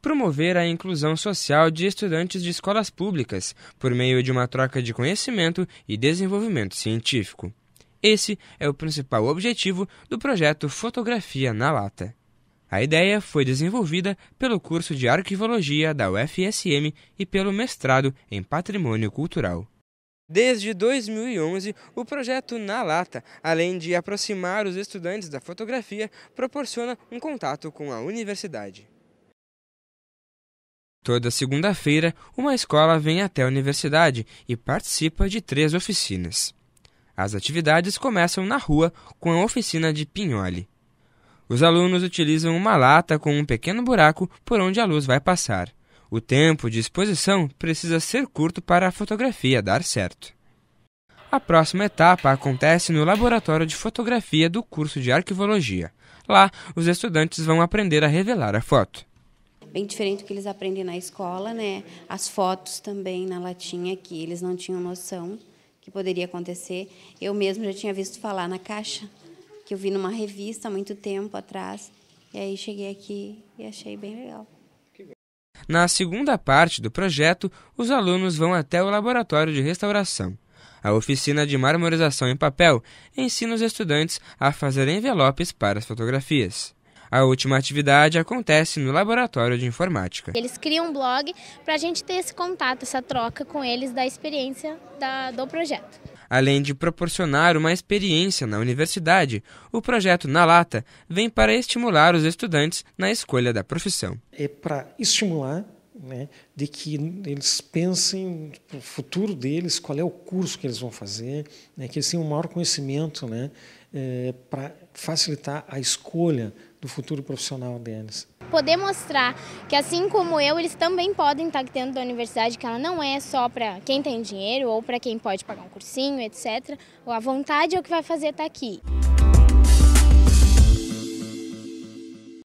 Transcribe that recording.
promover a inclusão social de estudantes de escolas públicas por meio de uma troca de conhecimento e desenvolvimento científico. Esse é o principal objetivo do projeto Fotografia na Lata. A ideia foi desenvolvida pelo curso de Arquivologia da UFSM e pelo mestrado em Patrimônio Cultural. Desde 2011, o projeto Na Lata, além de aproximar os estudantes da fotografia, proporciona um contato com a universidade. Toda segunda-feira, uma escola vem até a universidade e participa de três oficinas. As atividades começam na rua com a oficina de pinhole. Os alunos utilizam uma lata com um pequeno buraco por onde a luz vai passar. O tempo de exposição precisa ser curto para a fotografia dar certo. A próxima etapa acontece no laboratório de fotografia do curso de arquivologia. Lá, os estudantes vão aprender a revelar a foto bem diferente do que eles aprendem na escola, né? As fotos também na latinha que eles não tinham noção que poderia acontecer. Eu mesmo já tinha visto falar na caixa, que eu vi numa revista há muito tempo atrás, e aí cheguei aqui e achei bem legal. Na segunda parte do projeto, os alunos vão até o laboratório de restauração. A oficina de marmorização em papel ensina os estudantes a fazer envelopes para as fotografias. A última atividade acontece no laboratório de informática. Eles criam um blog para a gente ter esse contato, essa troca com eles da experiência da, do projeto. Além de proporcionar uma experiência na universidade, o projeto Na Lata vem para estimular os estudantes na escolha da profissão. É para estimular né, de que eles pensem no futuro deles, qual é o curso que eles vão fazer, né, que eles tenham um maior conhecimento né, é, eh, para facilitar a escolha do futuro profissional deles. Poder mostrar que assim como eu, eles também podem estar dentro da universidade, que ela não é só para quem tem dinheiro ou para quem pode pagar um cursinho, etc. A vontade é o que vai fazer estar tá aqui.